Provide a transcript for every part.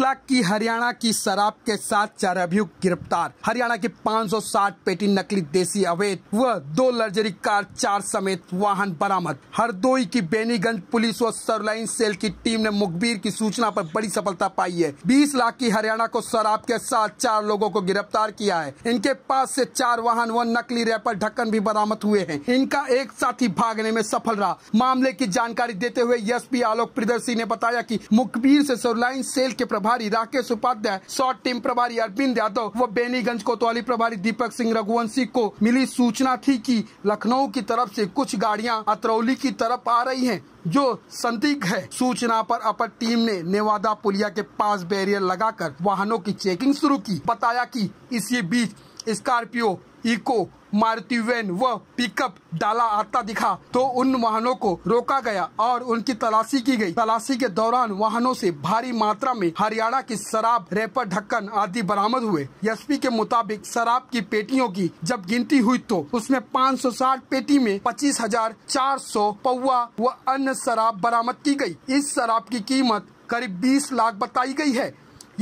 लाख की हरियाणा की शराब के साथ चार अभियुक्त गिरफ्तार हरियाणा की 560 पेटी नकली देसी अवैध व दो लग्जरी कार चार समेत वाहन बरामद हरदोई की बेनीगंज पुलिस व सरलाइन सेल की टीम ने मुखबिर की सूचना पर बड़ी सफलता पाई है बीस लाख की हरियाणा को शराब के साथ चार लोगों को गिरफ्तार किया है इनके पास ऐसी चार वाहन व नकली रेपर ढक्कन भी बरामद हुए है इनका एक साथी भागने में सफल रहा मामले की जानकारी देते हुए एस आलोक प्रदर्शी ने बताया की मुखबिर ऐसी सरलाइन सेल के प्रभाव प्रभारी राकेश उपाध्याय शॉर्ट टीम प्रभारी अरविंद यादव व बेनीगंज कोतवाली प्रभारी दीपक सिंह रघुवंशी को मिली सूचना थी कि लखनऊ की तरफ से कुछ गाड़ियां अतरौली की तरफ आ रही हैं जो संदिग्ध है सूचना पर अपर टीम ने नेवादा पुलिया के पास बैरियर लगाकर वाहनों की चेकिंग शुरू की बताया कि इसी बीच स्कॉर्पियो इको मारुति वैन व पिकअप डाला आता दिखा तो उन वाहनों को रोका गया और उनकी तलाशी की गई तलाशी के दौरान वाहनों से भारी मात्रा में हरियाणा की शराब रेपर ढक्कन आदि बरामद हुए एसपी के मुताबिक शराब की पेटियों की जब गिनती हुई तो उसमें 560 पेटी में पच्चीस हजार चार सौ पौवा व अन्य शराब बरामद की गई इस शराब की कीमत करीब बीस लाख बताई गयी है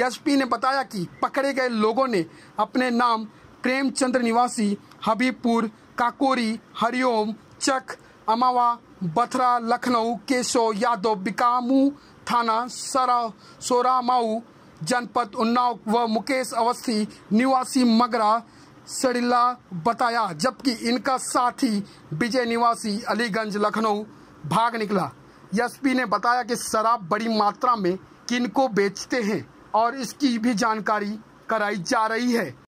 एस ने बताया की पकड़े गए लोगो ने अपने नाम प्रेमचंद्र निवासी हबीबपुर काकोरी हरिओम चक अमावा बथरा लखनऊ केशव यादव बिकामू थाना सरा सोरामाऊ जनपद उन्नाव व मुकेश अवस्थी निवासी मगरा सड़िल्ला बताया जबकि इनका साथी विजय निवासी अलीगंज लखनऊ भाग निकला एसपी ने बताया कि शराब बड़ी मात्रा में किनको बेचते हैं और इसकी भी जानकारी कराई जा रही है